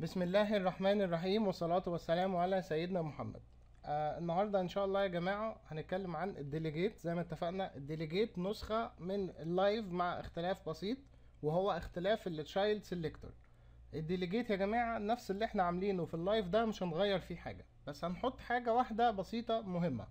بسم الله الرحمن الرحيم والصلاة والسلام على سيدنا محمد آه النهاردة ان شاء الله يا جماعة هنتكلم عن الديليجيت زي ما اتفقنا الديليجيت نسخة من اللايف مع اختلاف بسيط وهو اختلاف التشايلد سيلكتور الديليجيت يا جماعة نفس اللي احنا عاملينه في اللايف ده مش هنغير فيه حاجة بس هنحط حاجة واحدة بسيطة مهمة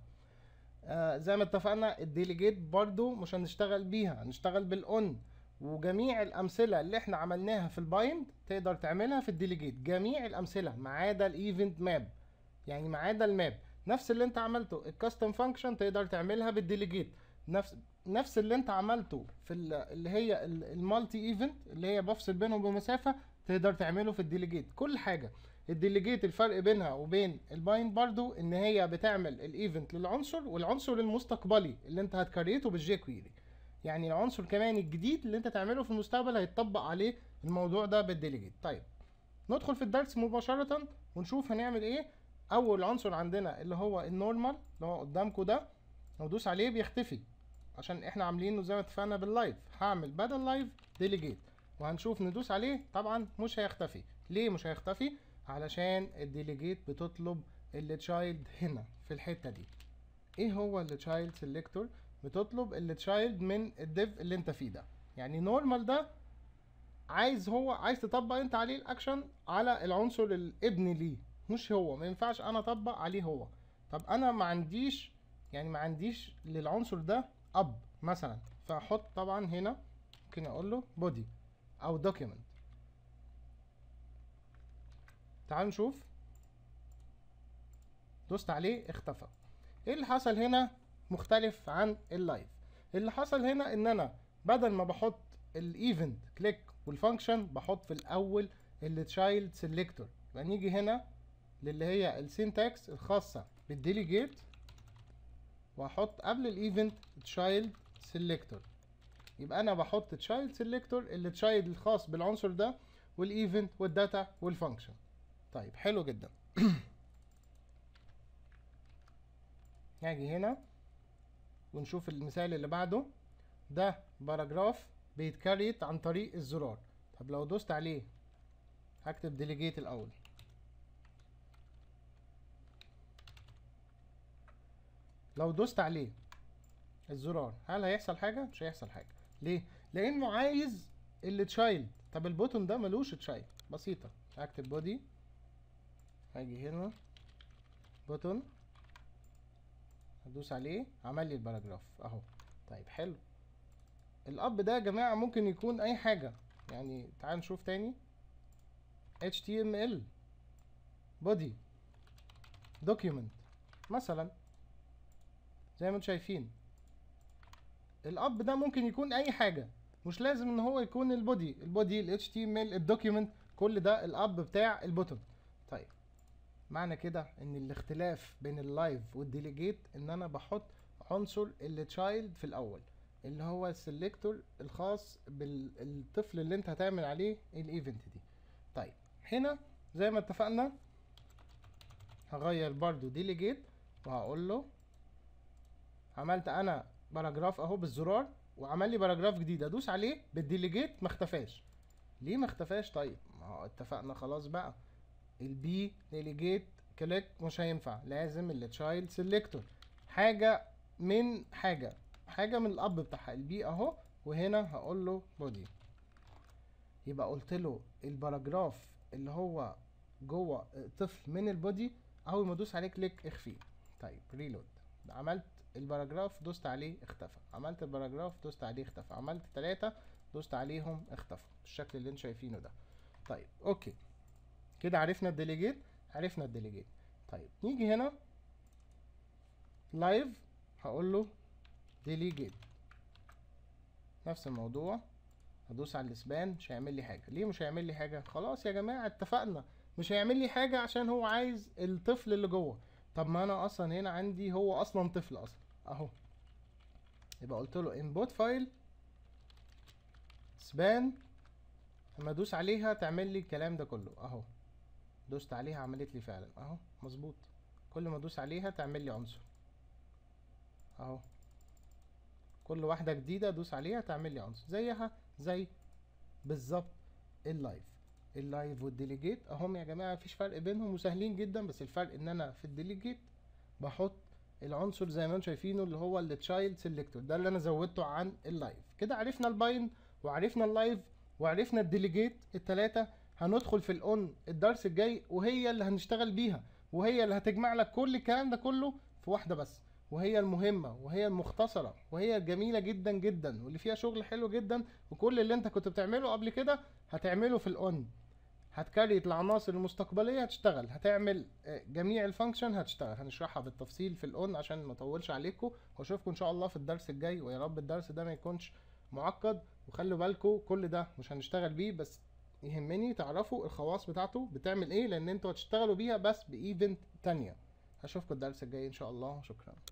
آه زي ما اتفقنا الديليجيت برضو مش هنشتغل بيها هنشتغل بالاون وجميع الامثله اللي احنا عملناها في البايند تقدر تعملها في الديليجيت جميع الامثله ما عدا الايفنت ماب يعني ما عدا الماب نفس اللي انت عملته الكاستم فانكشن تقدر تعملها بالديليجيت نفس نفس اللي انت عملته في اللي هي المالتي ايفنت اللي هي بفصل بينهم بمسافه تقدر تعمله في الديليجيت كل حاجه الديليجيت الفرق بينها وبين البايند برضو ان هي بتعمل الايفنت للعنصر والعنصر المستقبلي اللي انت هتكريته بالجي كويري يعني العنصر كمان الجديد اللي انت تعمله في المستقبل هيتطبق عليه الموضوع ده بالديليجيت طيب ندخل في الدرس مباشره ونشوف هنعمل ايه اول عنصر عندنا اللي هو النورمال اللي هو قدامكم ده لو دوس عليه بيختفي عشان احنا عاملينه زي ما اتفقنا باللايف هعمل بدل لايف ديليجيت وهنشوف ندوس عليه طبعا مش هيختفي ليه مش هيختفي علشان الديليجيت بتطلب التشايلد هنا في الحته دي ايه هو التشايلد سيلكتور بتطلب التشايلد من الديف اللي انت فيه ده يعني نورمال ده عايز هو عايز تطبق انت عليه الاكشن على العنصر الابن ليه مش هو ما ينفعش انا اطبق عليه هو طب انا ما عنديش يعني ما عنديش للعنصر ده اب مثلا فاحط طبعا هنا ممكن اقول له بودي او دوكيمنت تعال نشوف دوست عليه اختفى ايه اللي حصل هنا مختلف عن اللايف اللي حصل هنا ان انا بدل ما بحط الايفنت كليك والفانكشن بحط في الاول التشايلد سيلكتور يبقى نيجي هنا للي هي السينتاكس الخاصه بالديليجيت واحط قبل الايفنت تشايلد سيلكتور يبقى انا بحط تشايلد سيلكتور اللي تشايلد الخاص بالعنصر ده والايفنت والداتا والفانكشن طيب حلو جدا هاجي هنا ونشوف المثال اللي بعده ده باراجراف بيتكريت عن طريق الزرار طب لو دوست عليه هكتب ديليجيت الاول لو دوست عليه الزرار هل هيحصل حاجه مش هيحصل حاجه ليه لانه عايز اللي تشايلد طب البوتون ده ملوش تشايلد بسيطه هكتب بودي هاجي هنا بوتون هدوس عليه عمل لي الباراجراف اهو طيب حلو الاب ده يا جماعه ممكن يكون اي حاجه يعني تعال نشوف تاني html body document مثلا زي ما انتم شايفين الاب ده ممكن يكون اي حاجه مش لازم ان هو يكون البودي البودي ال html الدوكيومنت كل ده الاب بتاع البوتن طيب معنى كده ان الاختلاف بين اللايف والديليجيت ان انا بحط عنصر التشايلد في الاول اللي هو السلكتور الخاص بالطفل اللي انت هتعمل عليه الايفنت دي طيب هنا زي ما اتفقنا هغير برضو ديليجيت وهقول له عملت انا باراجراف اهو بالزرار وعمل لي باراجراف جديد ادوس عليه بالديليجيت ما اختفاش ليه ما اختفاش طيب ما اتفقنا خلاص بقى البي ديليجيت كليك مش هينفع لازم التشايلد سيلكتور حاجه من حاجه حاجه من الاب بتاعها البي اهو وهنا هقول له بودي يبقى قلت له الباراجراف اللي هو جوه طفل من البودي اول ما ادوس عليه كليك اخفيه طيب ريلود عملت الباراجراف دوست عليه اختفى عملت الباراجراف دوست عليه اختفى عملت ثلاثة دوست عليهم اختفوا بالشكل اللي انتم شايفينه ده طيب اوكي كده عرفنا الديليجيت عرفنا الديليجيت طيب نيجي هنا لايف هقول له ديليجيت نفس الموضوع هدوس على الاسبان مش هيعمل لي حاجه ليه مش هيعمل لي حاجه خلاص يا جماعه اتفقنا مش هيعمل لي حاجه عشان هو عايز الطفل اللي جوه طب ما انا اصلا هنا عندي هو اصلا طفل اصلا اهو يبقى قلت له انبوت فايل سبان لما ادوس عليها تعمل لي الكلام ده كله اهو دوست عليها عملت لي فعلا اهو مظبوط كل ما ادوس عليها تعمل لي عنصر اهو كل واحده جديده ادوس عليها تعمل لي عنصر زيها زي بالظبط اللايف اللايف والديليجيت اهم يا جماعه مفيش فرق بينهم وسهلين جدا بس الفرق ان انا في الديليجيت بحط العنصر زي ما انتم شايفينه اللي هو التشايلد سيلكتور ده اللي انا زودته عن اللايف كده عرفنا البايند وعرفنا اللايف وعرفنا الديليجيت الثلاثه هندخل في الاون الدرس الجاي وهي اللي هنشتغل بيها وهي اللي هتجمع لك كل الكلام ده كله في واحده بس وهي المهمة وهي المختصرة وهي الجميلة جدا جدا واللي فيها شغل حلو جدا وكل اللي انت كنت بتعمله قبل كده هتعمله في الاون هتكريت العناصر المستقبلية هتشتغل هتعمل آه، جميع الفانكشن هتشتغل هنشرحها بالتفصيل في الاون عشان ما اطولش عليكم واشوفكم ان شاء الله في الدرس الجاي ويا رب الدرس ده ما يكونش معقد وخلوا بالكم كل ده مش هنشتغل بيه بس يهمني تعرفوا الخواص بتاعته بتعمل ايه لان انتوا هتشتغلوا بيها بس بايفنت تانية هشوفكم الدرس الجاي ان شاء الله شكرا